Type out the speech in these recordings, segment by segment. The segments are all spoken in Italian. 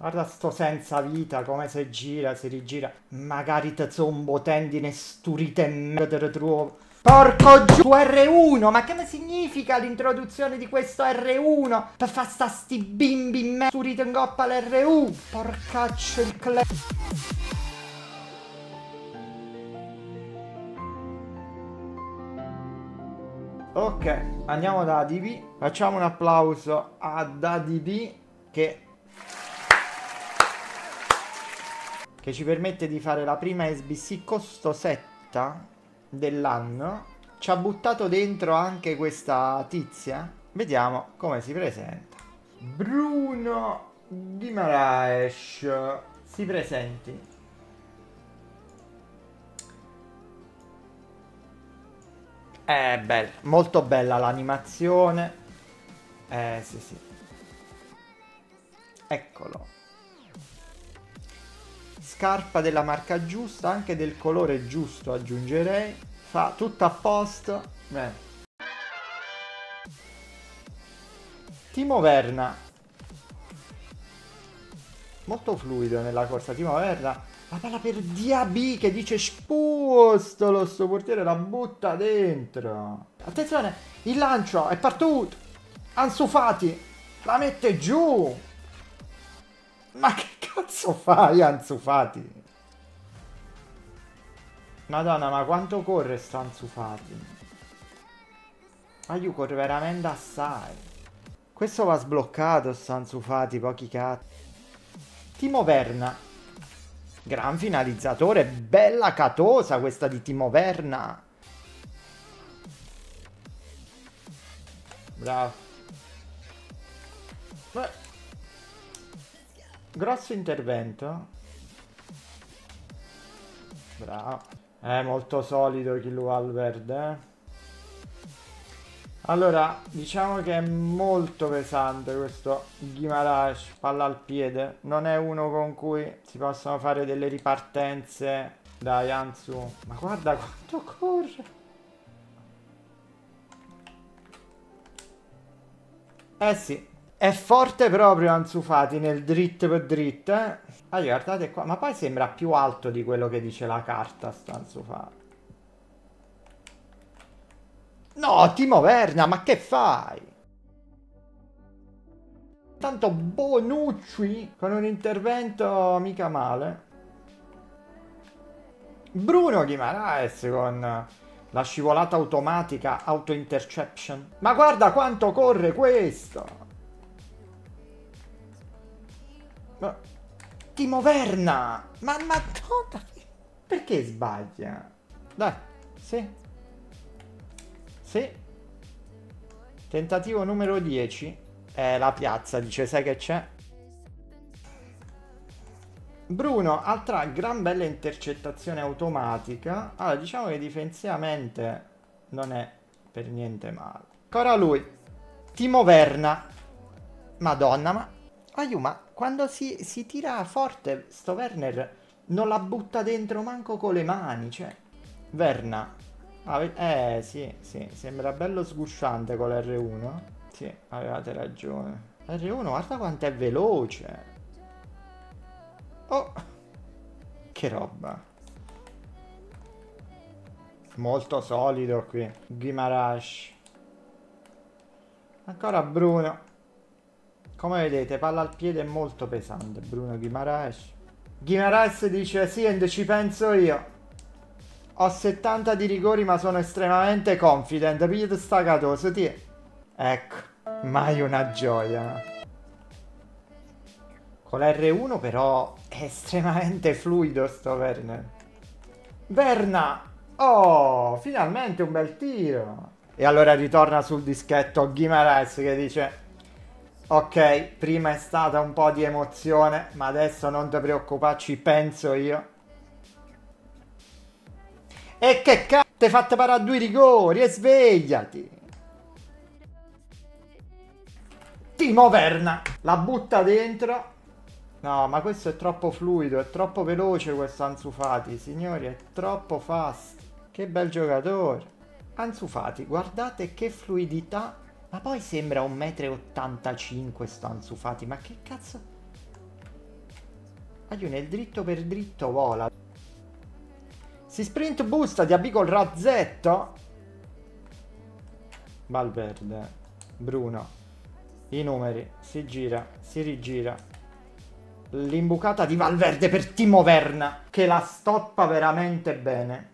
Guarda sto senza vita, come se gira, si rigira. Magari te zombo tendine sturite merda te lo trovo. Porco giù R1, ma che mi significa l'introduzione di questo R1? Per far sta sti bimbi me sturite in coppa l'R1. Porcaccio il cle... Ok, andiamo da ADB. Facciamo un applauso ad ADB che che ci permette di fare la prima SBC costosetta dell'anno. Ci ha buttato dentro anche questa tizia. Vediamo come si presenta. Bruno Di Maraes si presenti. È bella, molto bella l'animazione. Eh sì sì. Eccolo scarpa della marca giusta, anche del colore giusto aggiungerei, fa tutto a posto. Beh. Timo Verna, molto fluido nella corsa, Timo Verna, la palla per Diaby che dice lo sto portiere la butta dentro. Attenzione, il lancio è partuto, Ansu la mette giù. Ma che cazzo fai Anzufati? Madonna, ma quanto corre sto Anzufati? Ma io corre veramente assai. Questo va sbloccato sto Anzufati, pochi cazzi. Timo Verna. Gran finalizzatore, bella catosa questa di Timo Verna. Bravo. Beh. Grosso intervento. Bravo. È molto solido Kill Albert. Eh? Allora, diciamo che è molto pesante questo Guimaraes, palla al piede. Non è uno con cui si possono fare delle ripartenze. Dai, Anzu. Ma guarda quanto corre. Eh sì, è forte proprio Anzufati nel dritto per dritto, eh. Ah, guardate qua. Ma poi sembra più alto di quello che dice la carta, sta Anzufati. No, Timo Verna, ma che fai? Tanto Bonucci con un intervento mica male. Bruno Guimaraes con la scivolata automatica auto interception. Ma guarda quanto corre questo! Ma... Timo Verna! Ma madonna! Perché sbaglia? Dai, sì. Sì. Tentativo numero 10. È la piazza, dice, sai che c'è? Bruno, altra gran bella intercettazione automatica. Allora, diciamo che difensivamente non è per niente male. Ancora lui. Timo Verna. Madonna, ma... Aiuma. Quando si, si tira forte, sto Werner non la butta dentro manco con le mani, cioè... Verna. eh, sì, sì, sembra bello sgusciante con l'R1. Sì, avevate ragione. R1, guarda quanto è veloce. Oh! Che roba. Molto solido qui. Guimarash. Ancora Bruno. Come vedete, palla al piede è molto pesante, Bruno Guimaraes. Guimaraes dice, sì, and ci penso io. Ho 70 di rigori, ma sono estremamente confident. Pied sta catoso, ti... Ecco, mai una gioia. Con l'R1 però è estremamente fluido sto Werner. Verna! Oh, finalmente un bel tiro! E allora ritorna sul dischetto Guimaraes che dice Ok, prima è stata un po' di emozione, ma adesso non ti preoccupare, ci penso io. E che cazzo, ti fatta parare due rigori e svegliati! Timo Verna, la butta dentro. No, ma questo è troppo fluido, è troppo veloce questo Anzufati, signori, è troppo fast. Che bel giocatore. Anzufati, guardate che fluidità ma poi sembra un metro 1,85 m stanzufati, ma che cazzo? Aiuto, ah, il dritto per dritto vola. Si sprint busta di col Razzetto. Valverde, Bruno, i numeri, si gira, si rigira. L'imbucata di Valverde per Timo Verna, che la stoppa veramente bene.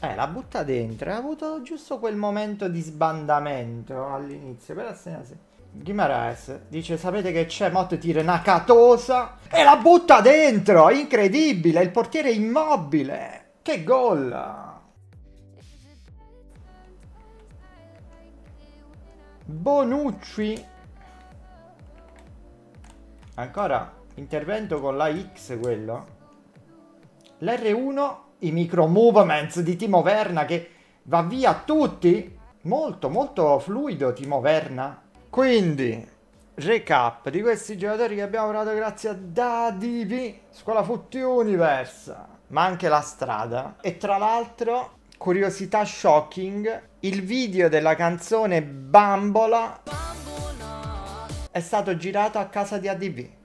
Eh, la butta dentro. Ha avuto giusto quel momento di sbandamento all'inizio. Però se ne Guimaraes dice: Sapete che c'è? Mot tira una catosa e la butta dentro. Incredibile. Il portiere immobile. Che gol. Bonucci. Ancora intervento con la X quello. L'R1 i micro movements di Timo Verna che va via tutti. Molto, molto fluido Timo Verna. Quindi, recap di questi giocatori che abbiamo provato grazie a DADV, Scuola Futti Universe, ma anche la strada. E tra l'altro, curiosità shocking, il video della canzone Bambola. è stato girato a casa di ADV.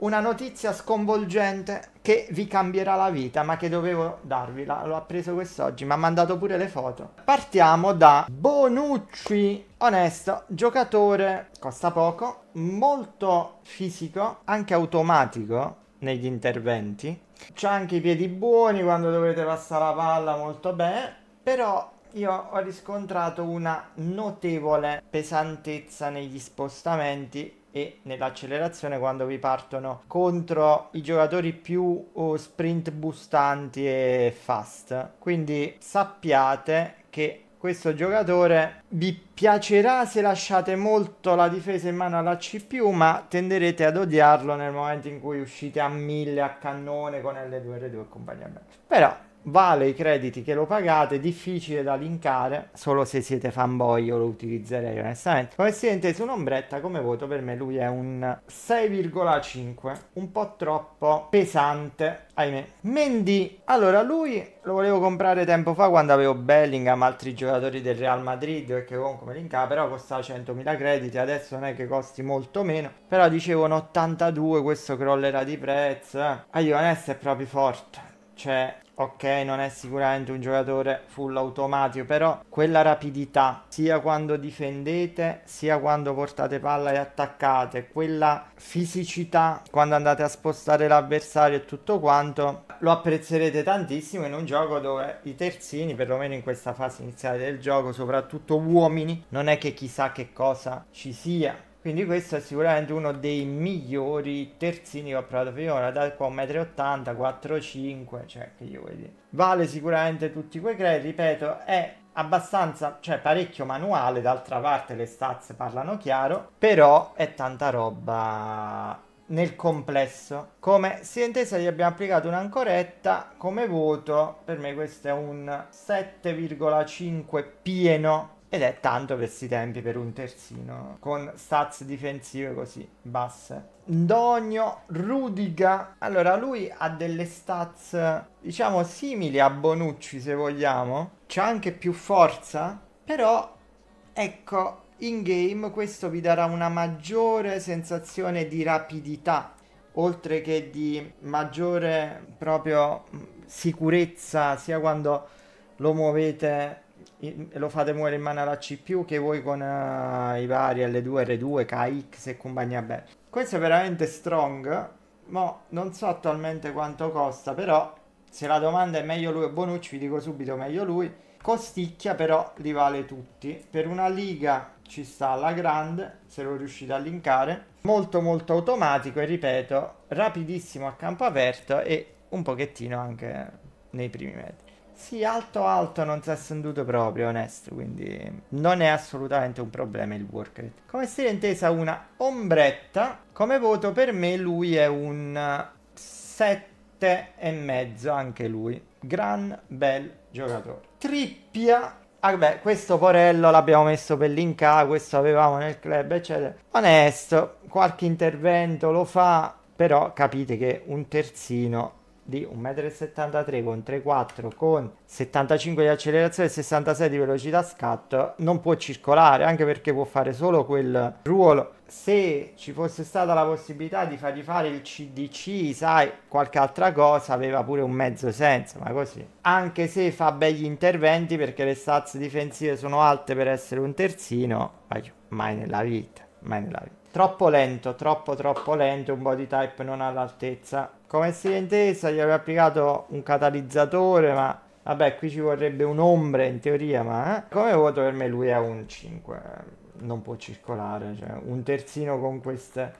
Una notizia sconvolgente che vi cambierà la vita, ma che dovevo darvi, l'ho appreso quest'oggi, mi ha mandato pure le foto. Partiamo da Bonucci, onesto, giocatore, costa poco, molto fisico, anche automatico negli interventi. C'ha anche i piedi buoni quando dovete passare la palla molto bene, però io ho riscontrato una notevole pesantezza negli spostamenti e nell'accelerazione quando vi partono contro i giocatori più oh, sprint boostanti e fast. Quindi sappiate che questo giocatore vi piacerà se lasciate molto la difesa in mano alla CPU, ma tenderete ad odiarlo nel momento in cui uscite a 1000 a cannone con L2R2 e compagnia Però vale i crediti che lo pagate, difficile da linkare, solo se siete fanboy io lo utilizzerei onestamente. Come siete sente su un'ombretta come voto per me lui è un 6,5, un po' troppo pesante, ahimè. Mendy, allora lui lo volevo comprare tempo fa quando avevo Bellingham, altri giocatori del Real Madrid, perché comunque me linkava, però costava 100.000 crediti, adesso non è che costi molto meno, però dicevo un 82, questo crollerà di prezzo. Eh. Ah, io onesto è proprio forte cioè ok non è sicuramente un giocatore full automatico però quella rapidità sia quando difendete sia quando portate palla e attaccate quella fisicità quando andate a spostare l'avversario e tutto quanto lo apprezzerete tantissimo in un gioco dove i terzini perlomeno in questa fase iniziale del gioco soprattutto uomini non è che chissà che cosa ci sia quindi questo è sicuramente uno dei migliori terzini che ho provato finora, da qua 1,80 m, 4,5 cioè che io vedi. Vale sicuramente tutti quei crediti, ripeto, è abbastanza, cioè parecchio manuale, d'altra parte le stats parlano chiaro, però è tanta roba nel complesso. Come sia intesa gli abbiamo applicato un'ancoretta, come voto per me questo è un 7,5 pieno ed è tanto per questi tempi per un terzino, con stats difensive così basse. Ndogno, Rudiga. Allora, lui ha delle stats, diciamo, simili a Bonucci, se vogliamo. C'ha anche più forza, però, ecco, in game questo vi darà una maggiore sensazione di rapidità, oltre che di maggiore proprio sicurezza, sia quando lo muovete lo fate muovere in mano alla CPU che voi con uh, i vari L2, R2, KX e compagnia bella. Questo è veramente strong, ma non so attualmente quanto costa, però se la domanda è meglio lui o Bonucci vi dico subito meglio lui. Costicchia però li vale tutti, per una liga ci sta alla grande se lo riuscite a linkare, molto molto automatico e ripeto rapidissimo a campo aperto e un pochettino anche nei primi metri. Sì, alto alto non si è sentito proprio, onesto, quindi non è assolutamente un problema il work rate. Come stile intesa una ombretta, come voto per me lui è un 7 e mezzo anche lui. Gran bel giocatore. Trippia Ah, beh, questo Porello l'abbiamo messo per l'Inca, questo avevamo nel club, eccetera. Onesto, qualche intervento lo fa, però capite che un terzino di 1,73 m con 3,4 con 75 di accelerazione e 66 di velocità scatto non può circolare anche perché può fare solo quel ruolo se ci fosse stata la possibilità di fargli fare il CDC sai qualche altra cosa aveva pure un mezzo senso ma così anche se fa begli interventi perché le stats difensive sono alte per essere un terzino mai nella vita mai nella vita troppo lento troppo troppo lento un body type non all'altezza come si è intesa gli aveva applicato un catalizzatore, ma vabbè, qui ci vorrebbe un'ombra in teoria, ma eh? come voto per me lui è un 5, non può circolare, cioè un terzino con queste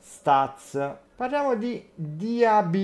stats. Parliamo di Diab.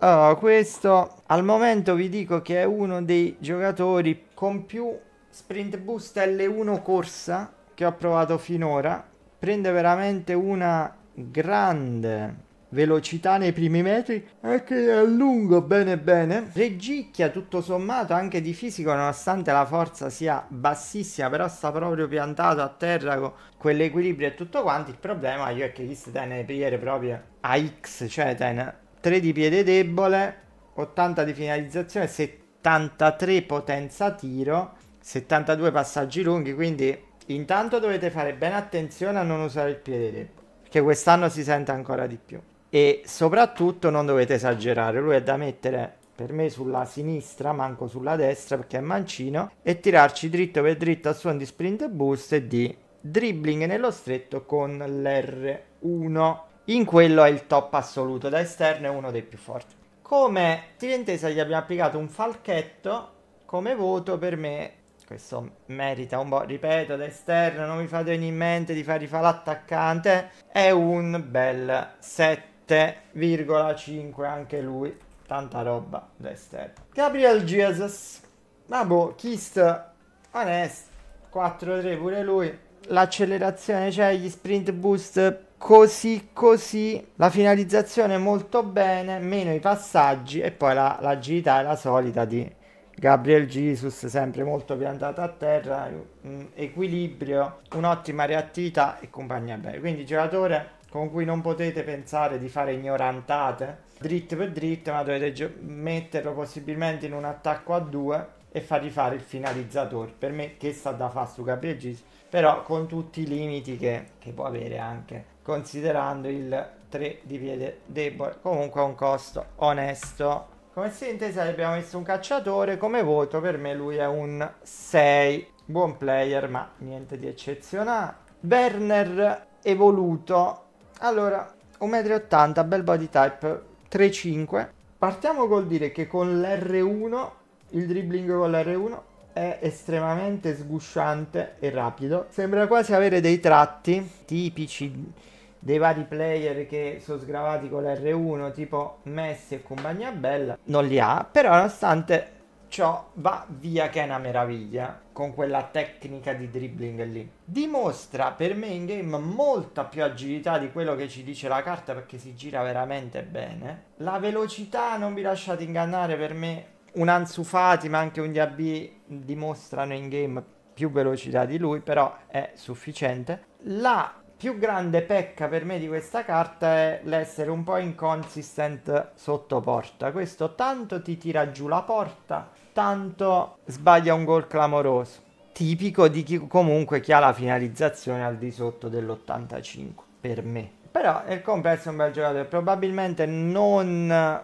Allora, oh, questo al momento vi dico che è uno dei giocatori con più sprint boost L1 corsa che ho provato finora. Prende veramente una grande velocità nei primi metri e che è lungo bene bene Regicchia tutto sommato anche di fisico nonostante la forza sia bassissima però sta proprio piantato a terra con quell'equilibrio e tutto quanto il problema io è che Kiss tiene preghiere proprio a X cioè tiene 3 di piede debole 80 di finalizzazione 73 potenza tiro 72 passaggi lunghi quindi intanto dovete fare bene attenzione a non usare il piede debole che quest'anno si sente ancora di più e soprattutto non dovete esagerare, lui è da mettere per me sulla sinistra, manco sulla destra perché è mancino e tirarci dritto per dritto a suon di sprint boost e di dribbling nello stretto con l'R1. In quello è il top assoluto, da esterno è uno dei più forti. Come tirentesa gli abbiamo applicato un falchetto come voto per me questo merita un po', ripeto, da esterno non mi fate venire in mente di fare rifare l'attaccante, è un bel set 7,5 anche lui. Tanta roba da esterno. Gabriel Jesus. Vabbè, boh, Kist, Honest, 4-3 pure lui. L'accelerazione c'è, cioè gli sprint boost così così. La finalizzazione molto bene, meno i passaggi e poi la, l'agilità è la solita di Gabriel Jesus sempre molto piantato a terra, mm, equilibrio, un'ottima reattività e compagnia bella. Quindi giocatore con cui non potete pensare di fare ignorantate, dritto per dritto, ma dovete gio- metterlo possibilmente in un attacco a due e fargli fare il finalizzatore. Per me che sta da fare su Gabriel Gis, però con tutti i limiti che, che può avere anche, considerando il 3 di piede debole. Comunque a un costo onesto. Come sintesi abbiamo messo un cacciatore, come voto per me lui è un 6. Buon player, ma niente di eccezionale. Werner evoluto allora, 1,80 m, bel body type, 3,5. Partiamo col dire che con l'R1, il dribbling con l'R1 è estremamente sgusciante e rapido. Sembra quasi avere dei tratti tipici dei vari player che sono sgravati con l'R1, tipo Messi e compagnia bella. Non li ha, però nonostante Ciò va via che è una meraviglia con quella tecnica di dribbling lì. Dimostra per me in game molta più agilità di quello che ci dice la carta perché si gira veramente bene. La velocità, non vi lasciate ingannare, per me un Anzufati ma anche un Diaby dimostrano in game più velocità di lui, però è sufficiente. La più grande pecca per me di questa carta è l'essere un po' inconsistent sotto porta. Questo tanto ti tira giù la porta, tanto sbaglia un gol clamoroso. Tipico di chi comunque chi ha la finalizzazione al di sotto dell'85 per me. Però nel complesso è un bel giocatore, probabilmente non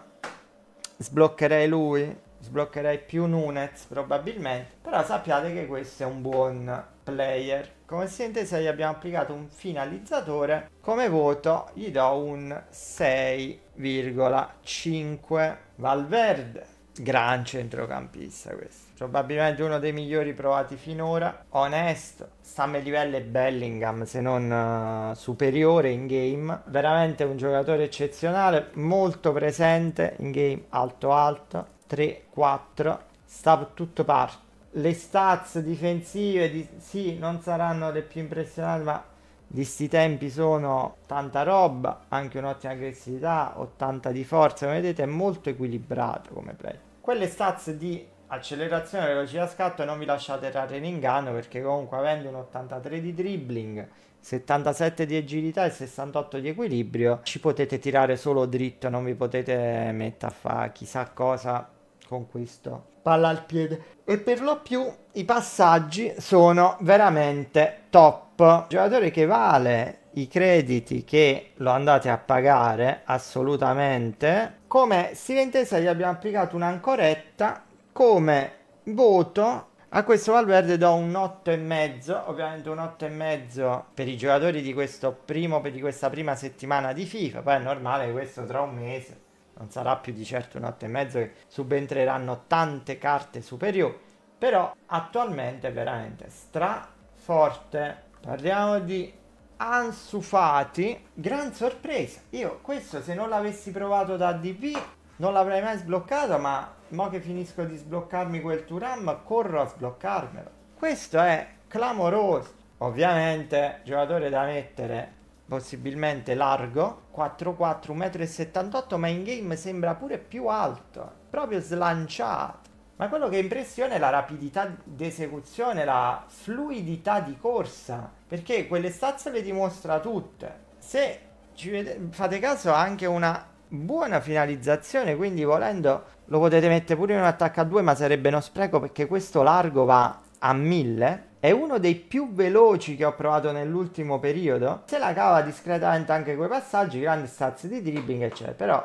sbloccherei lui sbloccherei più Nunez probabilmente, però sappiate che questo è un buon player. Come si gli abbiamo applicato un finalizzatore, come voto gli do un 6,5. Valverde, gran centrocampista questo. Probabilmente uno dei migliori provati finora. Onesto, sta a me livello Bellingham se non uh, superiore in game. Veramente un giocatore eccezionale, molto presente in game, alto alto 3, 4, sta per tutto parte. Le stats difensive di, sì, non saranno le più impressionanti, ma di sti tempi sono tanta roba, anche un'ottima aggressività, 80 di forza, come vedete è molto equilibrato come play. Quelle stats di accelerazione, e velocità scatto non vi lasciate errare in inganno perché comunque avendo un 83 di dribbling, 77 di agilità e 68 di equilibrio ci potete tirare solo dritto, non vi potete mettere a fare chissà cosa con questo palla al piede e per lo più i passaggi sono veramente top giocatore che vale i crediti che lo andate a pagare assolutamente come stile intesa gli abbiamo applicato un'ancoretta come voto a questo Valverde do un 8,5, ovviamente un 8,5 per i giocatori di, primo, di questa prima settimana di FIFA, poi è normale questo tra un mese non sarà più di certo un 8 e mezzo che subentreranno tante carte superiori, però attualmente è veramente straforte. Parliamo di Ansufati, gran sorpresa. Io questo se non l'avessi provato da DP non l'avrei mai sbloccato, ma mo che finisco di sbloccarmi quel Turam corro a sbloccarmelo. Questo è clamoroso. Ovviamente giocatore da mettere possibilmente largo, 4-4, 1,78 m, ma in game sembra pure più alto, proprio slanciato. Ma quello che impressiona è la rapidità d'esecuzione, la fluidità di corsa, perché quelle stazze le dimostra tutte. Se ci vede, fate caso ha anche una buona finalizzazione, quindi volendo lo potete mettere pure in un attacco a 2, ma sarebbe uno spreco perché questo largo va a 1000 è uno dei più veloci che ho provato nell'ultimo periodo. Se la cava discretamente anche quei passaggi, grandi stazze di dribbling eccetera. Però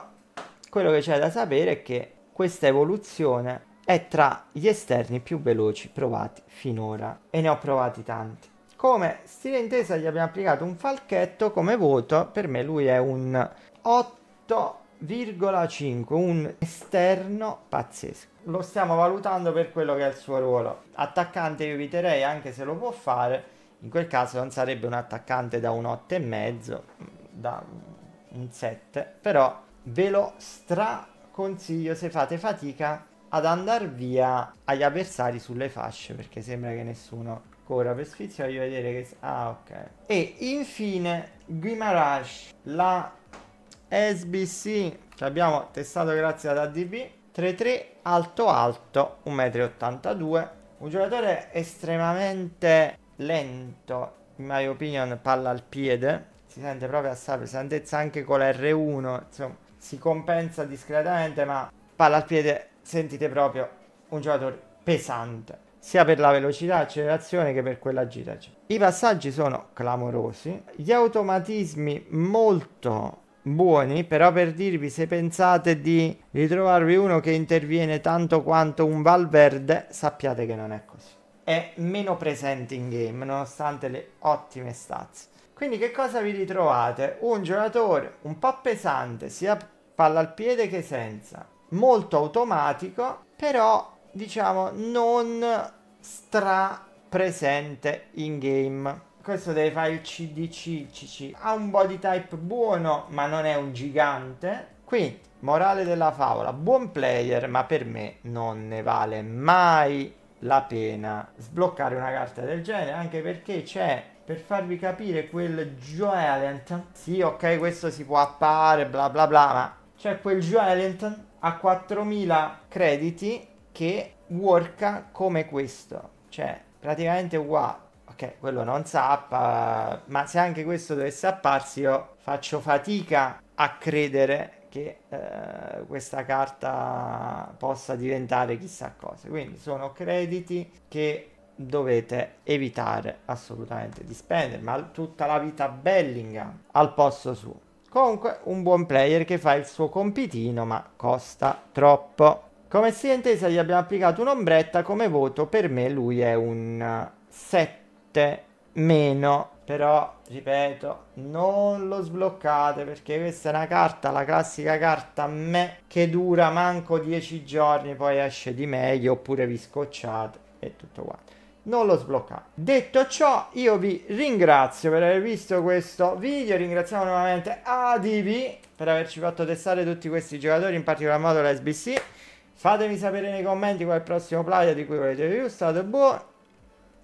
quello che c'è da sapere è che questa evoluzione è tra gli esterni più veloci provati finora e ne ho provati tanti. Come stile intesa gli abbiamo applicato un falchetto come voto, per me lui è un 8,5, un esterno pazzesco lo stiamo valutando per quello che è il suo ruolo. Attaccante io eviterei anche se lo può fare, in quel caso non sarebbe un attaccante da un 8 e mezzo, da un 7, però ve lo straconsiglio se fate fatica ad andare via agli avversari sulle fasce, perché sembra che nessuno corra per sfizio, voglio vedere che... Ah, ok. E infine Guimarash, la SBC, che abbiamo testato grazie ad ADB, 33 alto alto, 1,82 m. Un giocatore estremamente lento, in my opinion, palla al piede. Si sente proprio assai pesantezza anche con la R1, insomma, si compensa discretamente, ma palla al piede sentite proprio un giocatore pesante. Sia per la velocità, accelerazione che per quella gira I passaggi sono clamorosi, gli automatismi molto buoni, però per dirvi se pensate di ritrovarvi uno che interviene tanto quanto un Valverde, sappiate che non è così. È meno presente in game, nonostante le ottime stats. Quindi che cosa vi ritrovate? Un giocatore un po' pesante, sia palla al piede che senza. Molto automatico, però diciamo non stra presente in game questo deve fare il CDC, CC. Ha un body type buono, ma non è un gigante. Quindi, morale della favola, buon player, ma per me non ne vale mai la pena sbloccare una carta del genere, anche perché c'è per farvi capire quel Joelent. Sì, ok, questo si può appare, bla bla bla, ma c'è quel Joelent a 4000 crediti che worka come questo, cioè praticamente uguale Ok, quello non zappa, ma se anche questo dovesse apparsi io faccio fatica a credere che eh, questa carta possa diventare chissà cosa. Quindi sono crediti che dovete evitare assolutamente di spendere, ma tutta la vita Bellingham al posto suo. Comunque un buon player che fa il suo compitino, ma costa troppo. Come si è intesa gli abbiamo applicato un'ombretta come voto, per me lui è un 7 volte meno però ripeto non lo sbloccate perché questa è una carta la classica carta a me che dura manco 10 giorni poi esce di meglio oppure vi scocciate e tutto quanto non lo sbloccate detto ciò io vi ringrazio per aver visto questo video ringraziamo nuovamente ADV per averci fatto testare tutti questi giocatori in particolar modo l'SBC fatemi sapere nei commenti qual è il prossimo player di cui volete più state buoni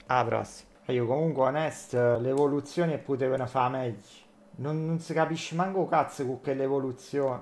alla prossima e eh, Io comunque onesto, l'evoluzione potevano fare meglio. Non, non si capisce manco cazzo con che l'evoluzione.